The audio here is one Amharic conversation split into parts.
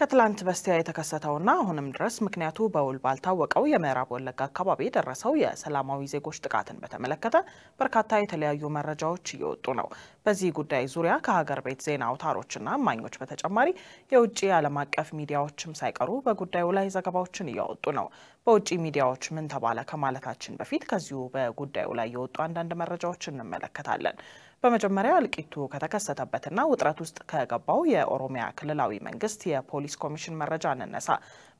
ከትላንት በስቲያ የተከሰተውና አሁንም ድረስ ምክንያቱ በውል ባልታወቀው የምዕራብ ወለጋ አካባቢ የደረሰው የሰላማዊ ዜጎች ጥቃትን በተመለከተ በርካታ የተለያዩ መረጃዎች እየወጡ ነው። በዚህ ጉዳይ ዙሪያ ከሀገር ቤት ዜና አውታሮችና እማኞች በተጨማሪ የውጭ ዓለም አቀፍ ሚዲያዎችም ሳይቀሩ በጉዳዩ ላይ ዘገባዎችን እያወጡ ነው። በውጭ ሚዲያዎች ምን ተባለ ከማለታችን በፊት ከዚሁ በጉዳዩ ላይ የወጡ አንዳንድ መረጃዎች እንመለከታለን። በመጀመሪያ እልቂቱ ከተከሰተበትና ውጥረት ውስጥ ከገባው የኦሮሚያ ክልላዊ መንግስት የፖሊስ ኮሚሽን መረጃ እንነሳ።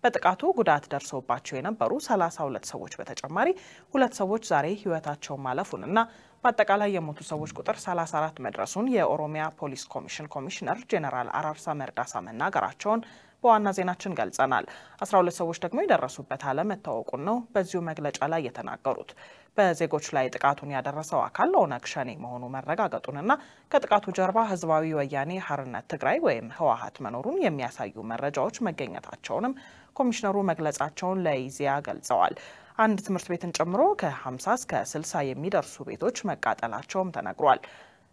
በጥቃቱ ጉዳት ደርሶባቸው የነበሩ 32 ሰዎች በተጨማሪ ሁለት ሰዎች ዛሬ ህይወታቸው ማለፉንና በአጠቃላይ የሞቱ ሰዎች ቁጥር 34 መድረሱን የኦሮሚያ ፖሊስ ኮሚሽን ኮሚሽነር ጄኔራል አራርሳ መርዳሳ መናገራቸውን በዋና ዜናችን ገልጸናል። 12 ሰዎች ደግሞ የደረሱበት አለመታወቁን ነው በዚሁ መግለጫ ላይ የተናገሩት። በዜጎች ላይ ጥቃቱን ያደረሰው አካል ለኦነግ ሸኔ መሆኑ መረጋገጡንና ከጥቃቱ ጀርባ ህዝባዊ ወያኔ ሀርነት ትግራይ ወይም ህወሀት መኖሩን የሚያሳዩ መረጃዎች መገኘታቸውንም ኮሚሽነሩ መግለጻቸውን ለኢዜአ ገልጸዋል። አንድ ትምህርት ቤትን ጨምሮ ከ50 እስከ 60 የሚደርሱ ቤቶች መቃጠላቸውም ተነግሯል።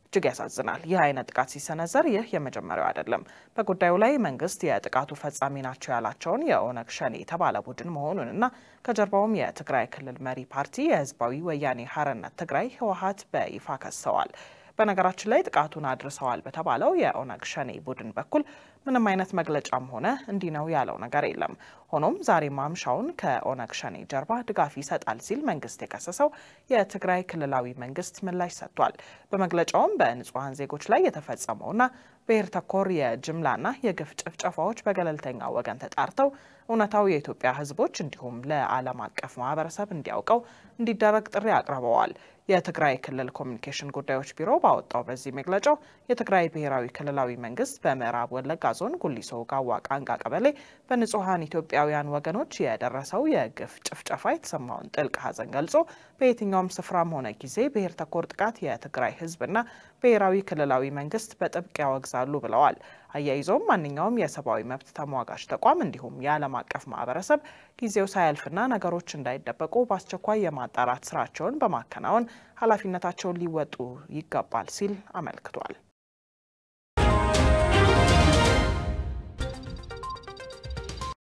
እጅግ ያሳዝናል። ይህ አይነት ጥቃት ሲሰነዘር ይህ የመጀመሪያው አይደለም። በጉዳዩ ላይ መንግስት የጥቃቱ ፈጻሚ ናቸው ያላቸውን የኦነግ ሸኔ የተባለ ቡድን መሆኑንና ከጀርባውም የትግራይ ክልል መሪ ፓርቲ የህዝባዊ ወያኔ ሀርነት ትግራይ ህወሀት በይፋ ከሰዋል። በነገራችን ላይ ጥቃቱን አድርሰዋል በተባለው የኦነግ ሸኔ ቡድን በኩል ምንም አይነት መግለጫም ሆነ እንዲህ ነው ያለው ነገር የለም። ሆኖም ዛሬ ማምሻውን ከኦነግ ሸኔ ጀርባ ድጋፍ ይሰጣል ሲል መንግስት የከሰሰው የትግራይ ክልላዊ መንግስት ምላሽ ሰጥቷል። በመግለጫውም በንጹሐን ዜጎች ላይ የተፈጸመውና ብሔር ተኮር የጅምላና የግፍ ጭፍጨፋዎች በገለልተኛ ወገን ተጣርተው እውነታው የኢትዮጵያ ሕዝቦች እንዲሁም ለዓለም አቀፍ ማህበረሰብ እንዲያውቀው እንዲደረግ ጥሪ አቅርበዋል። የትግራይ ክልል ኮሚኒኬሽን ጉዳዮች ቢሮ ባወጣው በዚህ መግለጫው የትግራይ ብሔራዊ ክልላዊ መንግስት በምዕራብ ወለጋ ዞን ጉሊሶ ጋዋ ቃንጋ ቀበሌ በንጹሐን ኢትዮጵያውያን ወገኖች የደረሰው የግፍ ጭፍጨፋ የተሰማውን ጥልቅ ሐዘን ገልጾ በየትኛውም ስፍራም ሆነ ጊዜ ብሔር ተኮር ጥቃት የትግራይ ሕዝብና ብሔራዊ ክልላዊ መንግስት በጥብቅ ያወግዛል ይደርሳሉ ብለዋል። አያይዘውም ማንኛውም የሰብአዊ መብት ተሟጋች ተቋም እንዲሁም የዓለም አቀፍ ማህበረሰብ ጊዜው ሳያልፍና ነገሮች እንዳይደበቁ በአስቸኳይ የማጣራት ስራቸውን በማከናወን ኃላፊነታቸውን ሊወጡ ይገባል ሲል አመልክቷል።